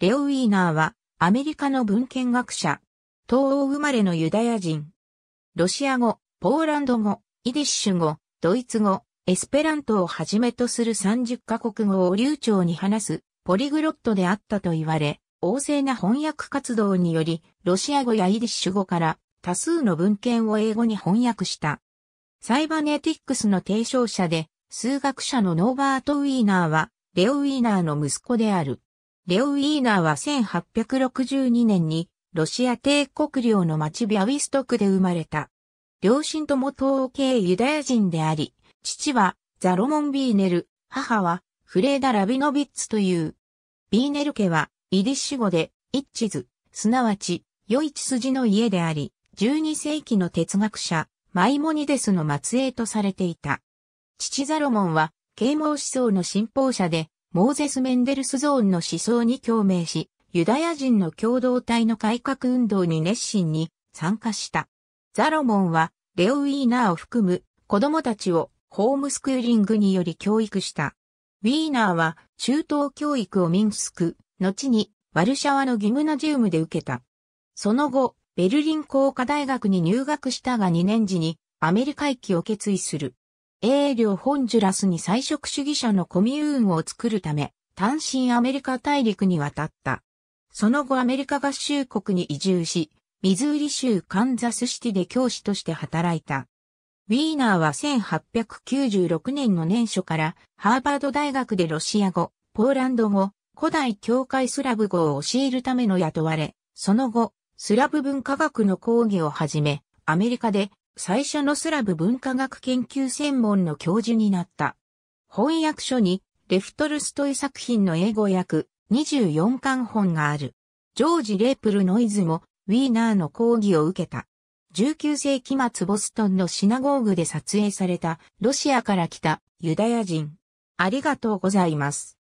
レオ・ウィーナーは、アメリカの文献学者。東欧生まれのユダヤ人。ロシア語、ポーランド語、イディッシュ語、ドイツ語、エスペラントをはじめとする30カ国語を流暢に話すポリグロットであったと言われ、旺盛な翻訳活動により、ロシア語やイディッシュ語から多数の文献を英語に翻訳した。サイバネティックスの提唱者で、数学者のノーバート・ウィーナーは、レオ・ウィーナーの息子である。レオ・ウィーナーは1862年にロシア帝国領の町ビャウィストクで生まれた。両親とも東欧系ユダヤ人であり、父はザロモン・ビーネル、母はフレーダ・ラビノビッツという。ビーネル家はイディッシュ語でイッチズ、すなわち、良い血筋の家であり、12世紀の哲学者、マイモニデスの末裔とされていた。父ザロモンは、啓蒙思想の信奉者で、モーゼス・メンデルスゾーンの思想に共鳴し、ユダヤ人の共同体の改革運動に熱心に参加した。ザロモンは、レオ・ウィーナーを含む子供たちをホームスクーリングにより教育した。ウィーナーは中等教育をミンスク、後にワルシャワのギムナジウムで受けた。その後、ベルリン工科大学に入学したが2年時にアメリカ行きを決意する。英領ホンジュラスに菜食主義者のコミューンを作るため、単身アメリカ大陸に渡った。その後アメリカ合衆国に移住し、ミズーリ州カンザスシティで教師として働いた。ウィーナーは1896年の年初からハーバード大学でロシア語、ポーランド語、古代教会スラブ語を教えるための雇われ、その後、スラブ文化学の講義をはじめ、アメリカで最初のスラブ文化学研究専門の教授になった。翻訳書に、レフトルストイ作品の英語訳、24巻本がある。ジョージ・レープルノイズも、ウィーナーの講義を受けた。19世紀末ボストンのシナゴーグで撮影されたロシアから来たユダヤ人。ありがとうございます。